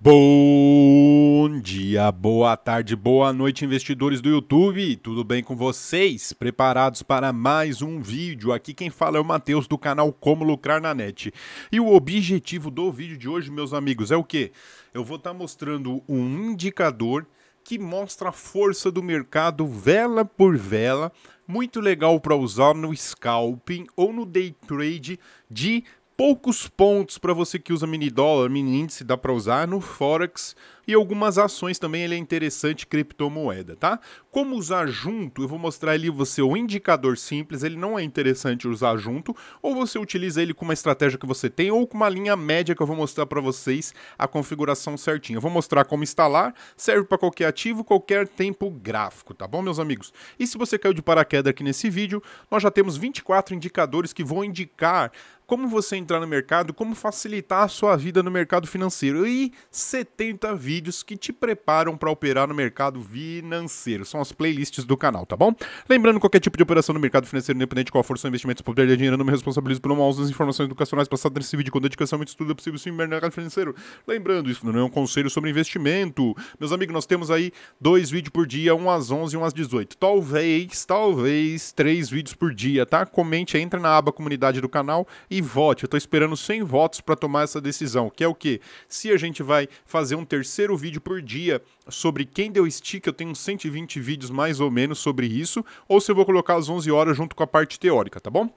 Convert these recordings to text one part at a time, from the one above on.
Bom dia, boa tarde, boa noite, investidores do YouTube. Tudo bem com vocês? Preparados para mais um vídeo? Aqui quem fala é o Matheus do canal Como Lucrar na Net. E o objetivo do vídeo de hoje, meus amigos, é o quê? Eu vou estar tá mostrando um indicador que mostra a força do mercado vela por vela, muito legal para usar no scalping ou no day trade de poucos pontos para você que usa mini dólar, mini índice, dá para usar no Forex e algumas ações também, ele é interessante criptomoeda, tá? Como usar junto, eu vou mostrar ali você o indicador simples, ele não é interessante usar junto, ou você utiliza ele com uma estratégia que você tem ou com uma linha média que eu vou mostrar para vocês a configuração certinha. Eu vou mostrar como instalar, serve para qualquer ativo, qualquer tempo gráfico, tá bom, meus amigos? E se você caiu de paraquedas aqui nesse vídeo, nós já temos 24 indicadores que vão indicar como você entrar no mercado, como facilitar a sua vida no mercado financeiro e 70 vídeos que te preparam para operar no mercado financeiro. São as playlists do canal, tá bom? Lembrando, qualquer tipo de operação no mercado financeiro, independente de qual for seu investimento, se poder de dinheiro, não me responsabilizo por uma uso das informações educacionais passadas nesse vídeo com dedicação é muito estudo é possível sim mercado financeiro. Lembrando, isso não é um conselho sobre investimento. Meus amigos, nós temos aí dois vídeos por dia, um às 11 e um às 18. Talvez, talvez, três vídeos por dia, tá? Comente, entra na aba comunidade do canal e vote. Eu estou esperando 100 votos para tomar essa decisão, que é o quê? Se a gente vai fazer um terceiro vídeo por dia sobre quem deu stick, eu tenho uns 120 vídeos mais ou menos sobre isso, ou se eu vou colocar às 11 horas junto com a parte teórica, tá bom?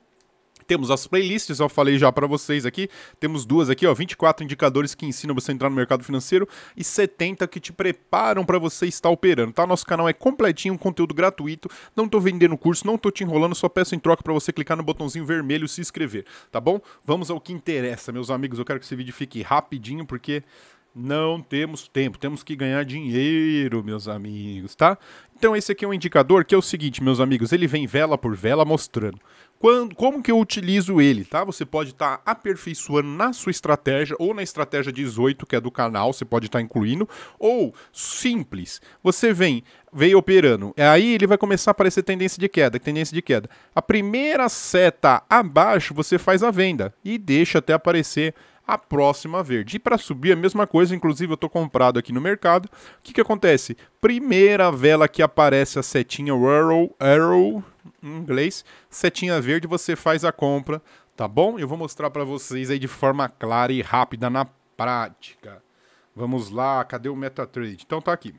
Temos as playlists, eu falei já para vocês aqui. Temos duas aqui, ó, 24 indicadores que ensinam você a entrar no mercado financeiro e 70 que te preparam para você estar operando, tá? Nosso canal é completinho, conteúdo gratuito. Não tô vendendo curso, não tô te enrolando, só peço em troca para você clicar no botãozinho vermelho se inscrever, tá bom? Vamos ao que interessa, meus amigos. Eu quero que esse vídeo fique rapidinho porque não temos tempo, temos que ganhar dinheiro, meus amigos, tá? Então esse aqui é um indicador que é o seguinte, meus amigos, ele vem vela por vela mostrando quando, como que eu utilizo ele, tá? Você pode estar tá aperfeiçoando na sua estratégia ou na estratégia 18, que é do canal, você pode estar tá incluindo, ou simples. Você vem, vem operando. Aí ele vai começar a aparecer tendência de queda, tendência de queda. A primeira seta abaixo você faz a venda e deixa até aparecer a próxima verde. E para subir a mesma coisa, inclusive eu estou comprado aqui no mercado. O que, que acontece? Primeira vela que aparece a setinha Arrow, Arrow em inglês, setinha verde, você faz a compra, tá bom? Eu vou mostrar para vocês aí de forma clara e rápida na prática. Vamos lá, cadê o MetaTrade? Então tá aqui.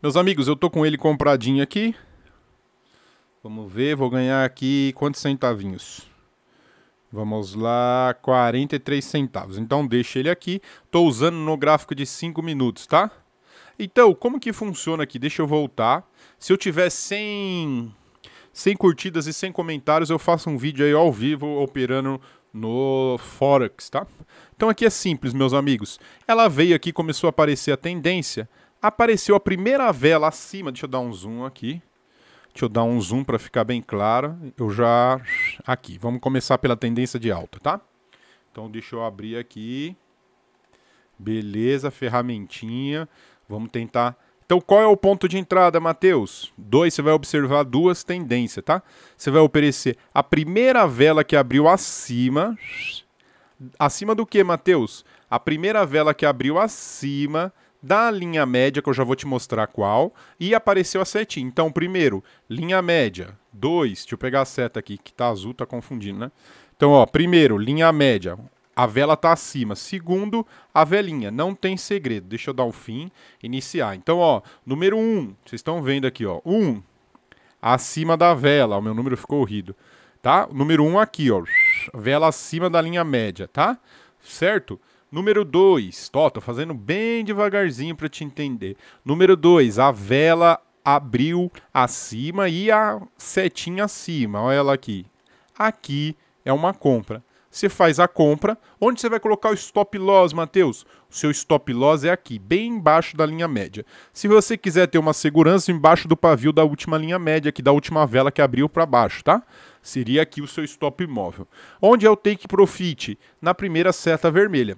Meus amigos, eu tô com ele compradinho aqui. Vamos ver, vou ganhar aqui quantos centavinhos? Vamos lá, 43 centavos. Então deixa ele aqui. Estou usando no gráfico de 5 minutos, tá? Então, como que funciona aqui? Deixa eu voltar. Se eu tiver 100, sem curtidas e sem comentários, eu faço um vídeo aí ao vivo operando no Forex, tá? Então aqui é simples, meus amigos. Ela veio aqui, começou a aparecer a tendência. Apareceu a primeira vela acima, deixa eu dar um zoom aqui. Deixa eu dar um zoom para ficar bem claro. Eu já... Aqui, vamos começar pela tendência de alta, tá? Então deixa eu abrir aqui. Beleza, ferramentinha. Vamos tentar... Então qual é o ponto de entrada, Matheus? Dois, você vai observar duas tendências, tá? Você vai oferecer a primeira vela que abriu acima... Acima do que, Matheus? A primeira vela que abriu acima da linha média, que eu já vou te mostrar qual, e apareceu a setinha. Então, primeiro, linha média, 2, deixa eu pegar a seta aqui, que tá azul, tá confundindo, né? Então, ó, primeiro, linha média, a vela tá acima. Segundo, a velinha, não tem segredo. Deixa eu dar um fim, iniciar. Então, ó, número 1, um, vocês estão vendo aqui, ó, 1, um, acima da vela, o meu número ficou horrível, tá? Número 1 um aqui, ó, vela acima da linha média, tá? Certo? Número 2, tô, tô fazendo bem devagarzinho para te entender. Número 2, a vela abriu acima e a setinha acima, olha ela aqui. Aqui é uma compra. Você faz a compra, onde você vai colocar o stop loss, Matheus? O seu stop loss é aqui, bem embaixo da linha média. Se você quiser ter uma segurança embaixo do pavio da última linha média, aqui da última vela que abriu para baixo, tá? Seria aqui o seu stop imóvel. Onde é o take profit? Na primeira seta vermelha.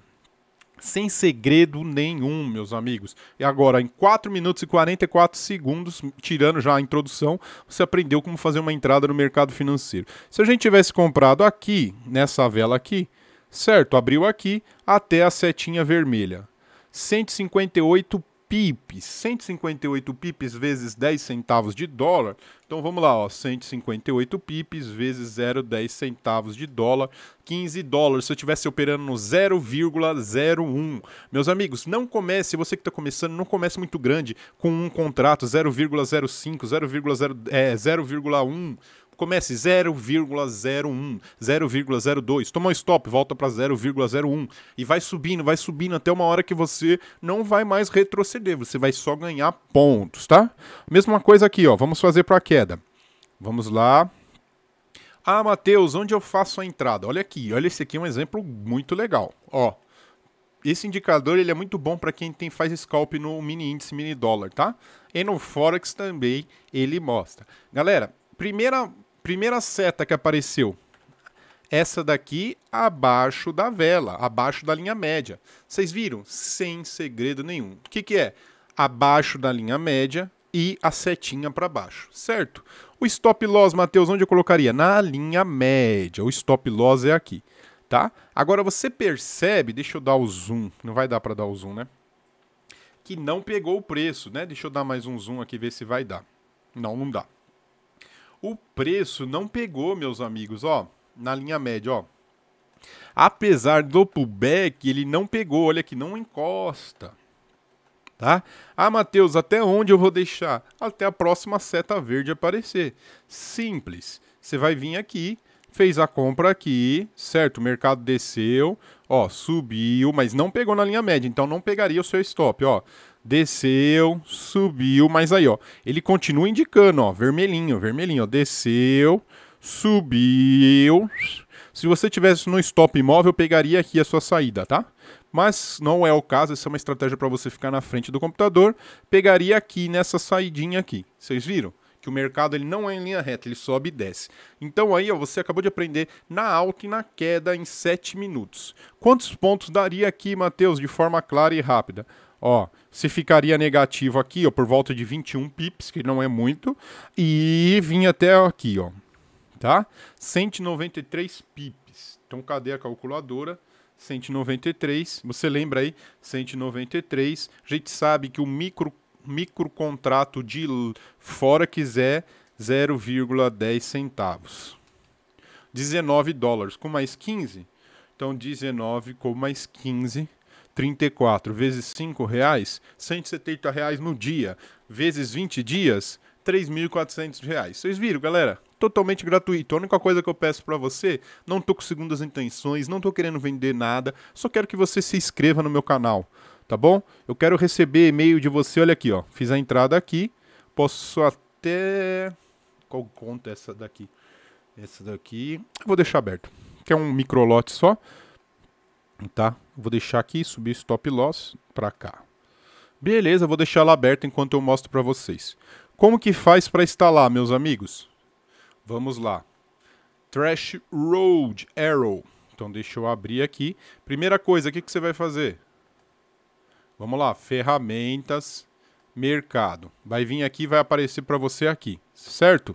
Sem segredo nenhum, meus amigos. E agora, em 4 minutos e 44 segundos, tirando já a introdução, você aprendeu como fazer uma entrada no mercado financeiro. Se a gente tivesse comprado aqui, nessa vela aqui, certo? Abriu aqui até a setinha vermelha. 158 pips, 158 pips vezes 10 centavos de dólar. Então vamos lá, ó, 158 pips vezes 0,10 centavos de dólar, 15 dólares. Se eu estivesse operando no 0,01. Meus amigos, não comece, você que está começando, não comece muito grande com um contrato 0,05, 0,01. É, 0,1 comece 0,01, 0,02, toma um stop, volta para 0,01 e vai subindo, vai subindo até uma hora que você não vai mais retroceder, você vai só ganhar pontos, tá? Mesma coisa aqui, ó, vamos fazer para a queda. Vamos lá. Ah, Matheus, onde eu faço a entrada? Olha aqui, olha esse aqui é um exemplo muito legal. Ó, esse indicador ele é muito bom para quem tem faz scalp no mini índice, mini dólar, tá? E no forex também ele mostra. Galera, primeira primeira seta que apareceu, essa daqui abaixo da vela, abaixo da linha média. Vocês viram? Sem segredo nenhum. O que, que é? Abaixo da linha média e a setinha para baixo, certo? O stop loss, Matheus, onde eu colocaria? Na linha média. O stop loss é aqui, tá? Agora você percebe, deixa eu dar o zoom, não vai dar para dar o zoom, né? Que não pegou o preço, né? Deixa eu dar mais um zoom aqui ver se vai dar. Não, não dá. O preço não pegou, meus amigos, ó, na linha média, ó. Apesar do pullback, ele não pegou, olha que não encosta. Tá? Ah, Matheus, até onde eu vou deixar? Até a próxima seta verde aparecer. Simples. Você vai vir aqui, fez a compra aqui, certo? O mercado desceu, ó, subiu, mas não pegou na linha média, então não pegaria o seu stop, ó desceu, subiu, mas aí, ó, ele continua indicando, ó, vermelhinho, vermelhinho, ó, desceu, subiu. Se você tivesse no stop imóvel, pegaria aqui a sua saída, tá? Mas não é o caso, essa é uma estratégia para você ficar na frente do computador, pegaria aqui nessa saidinha aqui. Vocês viram? que o mercado ele não é em linha reta, ele sobe e desce. Então aí ó, você acabou de aprender na alta e na queda em 7 minutos. Quantos pontos daria aqui, Matheus, de forma clara e rápida? Ó, se ficaria negativo aqui, ó, por volta de 21 pips, que não é muito, e vinha até aqui, ó, tá? 193 pips. Então, cadê a calculadora? 193, você lembra aí? 193. A gente sabe que o micro microcontrato de fora quiser 0,10 centavos. 19 dólares com mais 15. Então 19 com mais 15 34 vezes 5 reais, 170 reais no dia, vezes 20 dias, 3.400 reais. Vocês viram, galera? Totalmente gratuito. A única coisa que eu peço para você, não tô com segundas intenções, não tô querendo vender nada, só quero que você se inscreva no meu canal, tá bom? Eu quero receber e-mail de você, olha aqui, ó. Fiz a entrada aqui, posso até... Qual conta é essa daqui? Essa daqui, vou deixar aberto. Que é um microlote só. Tá? Vou deixar aqui, subir stop loss para cá. Beleza, vou deixar ela aberta enquanto eu mostro para vocês. Como que faz para instalar, meus amigos? Vamos lá. Trash Road Arrow. Então deixa eu abrir aqui. Primeira coisa, o que, que você vai fazer? Vamos lá, ferramentas, mercado. Vai vir aqui, vai aparecer para você aqui, certo?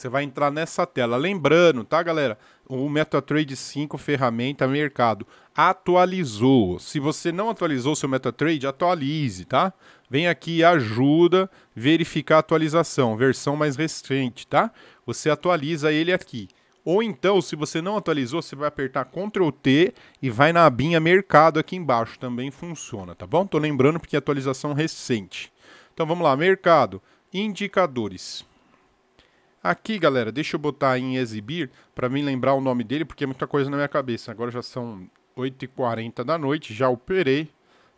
Você vai entrar nessa tela. Lembrando, tá, galera? O MetaTrade 5 ferramenta mercado atualizou. Se você não atualizou seu MetaTrade, atualize, tá? Vem aqui e ajuda verificar a atualização, versão mais recente, tá? Você atualiza ele aqui. Ou então, se você não atualizou, você vai apertar Ctrl T e vai na abinha Mercado aqui embaixo, também funciona, tá bom? Tô lembrando porque é atualização recente. Então vamos lá, Mercado, Indicadores. Aqui, galera, deixa eu botar em exibir para mim lembrar o nome dele, porque é muita coisa na minha cabeça. Agora já são 8h40 da noite, já operei,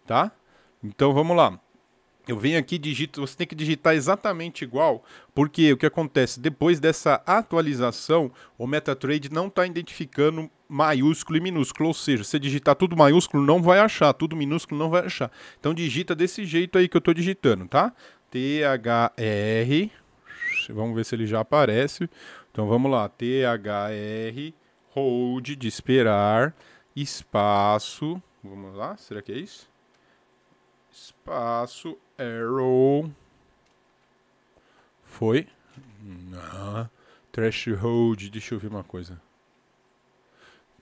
tá? Então vamos lá. Eu venho aqui digito, você tem que digitar exatamente igual, porque o que acontece depois dessa atualização, o MetaTrader não está identificando maiúsculo e minúsculo, ou seja, se digitar tudo maiúsculo não vai achar, tudo minúsculo não vai achar. Então digita desse jeito aí que eu estou digitando, tá? T H R Vamos, ver se ele já aparece. Então vamos lá, THR, hold, de esperar, espaço, vamos lá, será que é isso? Espaço, arrow, foi, ah, threshold, deixa eu ver uma coisa.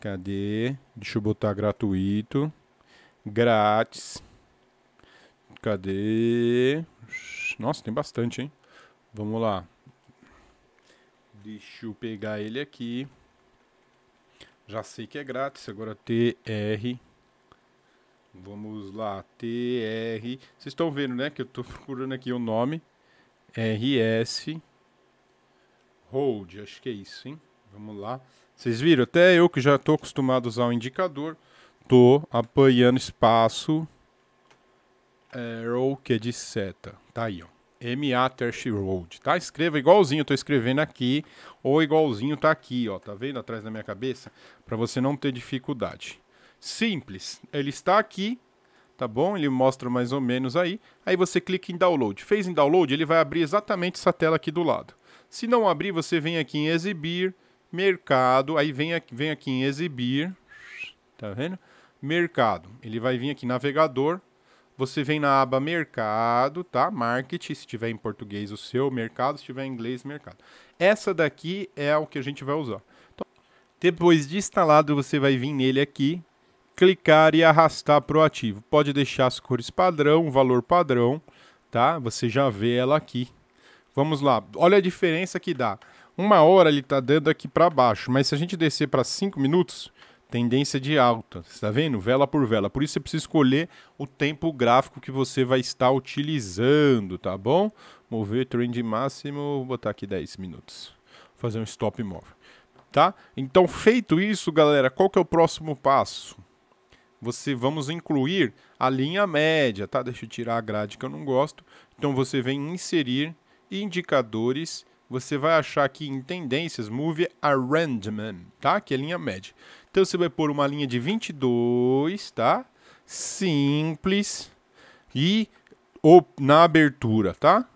Cadê? Deixa eu botar gratuito. Grátis. Cadê? Nossa, tem bastante, hein? Vamos lá. Deixa eu pegar ele aqui. Já sei que é grátis. Agora TR. Vamos lá. TR. Vocês estão vendo, né? Que eu estou procurando aqui o nome. RS. Hold. Acho que é isso, hein? Vamos lá. Vocês viram? Até eu que já estou acostumado a usar o indicador. Tô apanhando espaço. Arrow que é de seta. Tá aí, ó. MA Tersh Road, tá? Escreva igualzinho, tô escrevendo aqui, ou igualzinho tá aqui, ó, tá vendo atrás da minha cabeça? Para você não ter dificuldade. Simples, ele está aqui, tá bom? Ele mostra mais ou menos aí. Aí você clica em download. Fez em download, ele vai abrir exatamente essa tela aqui do lado. Se não abrir, você vem aqui em exibir, mercado, aí vem aqui, vem aqui em exibir, tá vendo? Mercado. Ele vai vir aqui navegador, você vem na aba mercado, tá? Market, se tiver em português o seu mercado, se tiver em inglês, mercado. Essa daqui é o que a gente vai usar. Então, depois de instalado, você vai vir nele aqui, clicar e arrastar para o ativo. Pode deixar as cores padrão, o valor padrão, tá? Você já vê ela aqui. Vamos lá, olha a diferença que dá. Uma hora ele está dando aqui para baixo, mas se a gente descer para 5 minutos, tendência de alta. Você está vendo? Vela por vela. Por isso você precisa escolher o tempo gráfico que você vai estar utilizando, tá bom? Mover trend máximo, vou botar aqui 10 minutos. Vou fazer um stop move tá? Então, feito isso, galera, qual que é o próximo passo? Você vamos incluir a linha média, tá? Deixa eu tirar a grade que eu não gosto. Então você vem inserir indicadores você vai achar aqui em tendências Move Arrangement, tá? Que é linha média. Então você vai pôr uma linha de 22, tá? Simples e ou, na abertura, tá?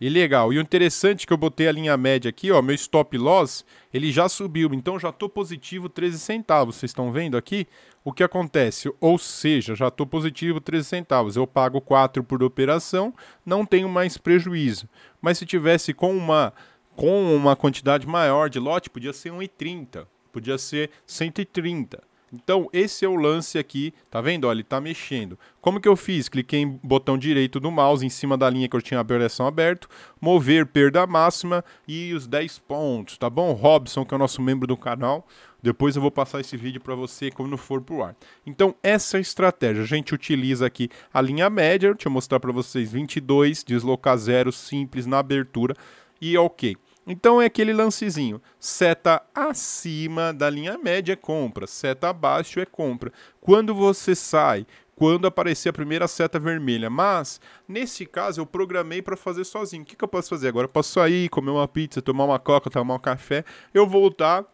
E legal. E o interessante é que eu botei a linha média aqui, ó, meu stop loss, ele já subiu, então já tô positivo 13 centavos. Vocês estão vendo aqui o que acontece? Ou seja, já tô positivo 13 centavos. Eu pago 4 por operação, não tenho mais prejuízo. Mas se tivesse com uma com uma quantidade maior de lote, podia ser 1,30, podia ser 130. Então, esse é o lance aqui, tá vendo? Olha, ele tá mexendo. Como que eu fiz? Cliquei em botão direito do mouse, em cima da linha que eu tinha a direção aberto, mover perda máxima e os 10 pontos, tá bom? Robson, que é o nosso membro do canal, depois eu vou passar esse vídeo para você quando for pro ar. Então, essa é a estratégia. A gente utiliza aqui a linha média, deixa eu mostrar para vocês, 22, deslocar zero simples na abertura e ok. Então é aquele lancezinho. Seta acima da linha média é compra, seta abaixo é compra. Quando você sai, quando aparecer a primeira seta vermelha. Mas, nesse caso, eu programei para fazer sozinho. O que, que eu posso fazer agora? Eu posso sair, comer uma pizza, tomar uma coca, tomar um café. Eu voltar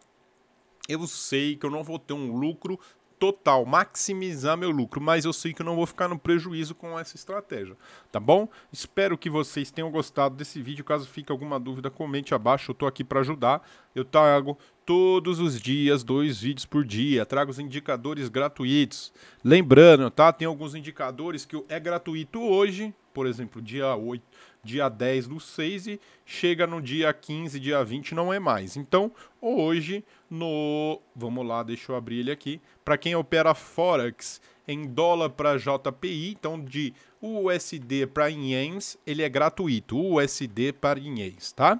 eu sei que eu não vou ter um lucro total, maximizar meu lucro, mas eu sei que eu não vou ficar no prejuízo com essa estratégia, tá bom? Espero que vocês tenham gostado desse vídeo. Caso fique alguma dúvida, comente abaixo, eu tô aqui para ajudar. Eu trago todos os dias dois vídeos por dia, trago os indicadores gratuitos. Lembrando, tá? Tem alguns indicadores que é gratuito hoje, por exemplo, dia 8 dia 10 do 6 e chega no dia 15, dia 20, não é mais. Então, hoje, no. Vamos lá, deixa eu abrir ele aqui. Para quem opera Forex em dólar para JPI, então de USD para ienes, ele é gratuito. USD para ienes, tá?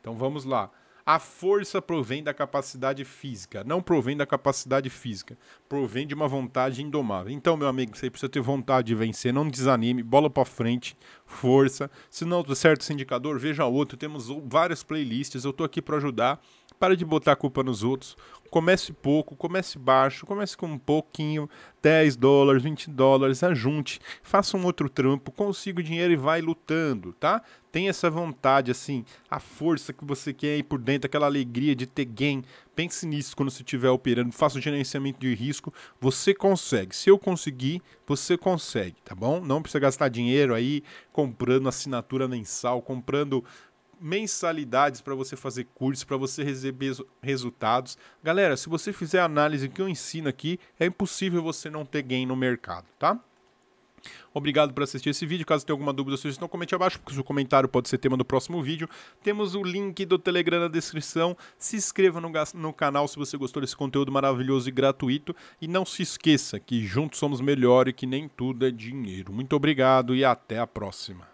Então vamos lá. A força provém da capacidade física, não provém da capacidade física, provém de uma vontade indomável. Então, meu amigo, você precisa ter vontade de vencer, não desanime, bola para frente, força. Se não deu certo esse indicador, veja outro. Temos várias playlists, eu tô aqui para ajudar. Para de botar a culpa nos outros. Comece pouco, comece baixo, comece com um pouquinho, 10 dólares, 20 dólares, ajunte, faça um outro trampo, consiga o dinheiro e vai lutando, tá? Tem essa vontade, assim, a força que você quer ir por dentro, aquela alegria de ter gain. Pense nisso quando você estiver operando, faça o gerenciamento de risco, você consegue. Se eu conseguir, você consegue, tá bom? Não precisa gastar dinheiro aí comprando assinatura mensal, comprando mensalidades para você fazer cursos, para você receber resultados. Galera, se você fizer a análise que eu ensino aqui, é impossível você não ter gain no mercado, tá? Obrigado por assistir esse vídeo. Caso tenha alguma dúvida ou sugestão, comente abaixo, porque o seu comentário pode ser tema do próximo vídeo. Temos o link do Telegram na descrição. Se inscreva no, no canal se você gostou desse conteúdo maravilhoso e gratuito. E não se esqueça que juntos somos melhor e que nem tudo é dinheiro. Muito obrigado e até a próxima.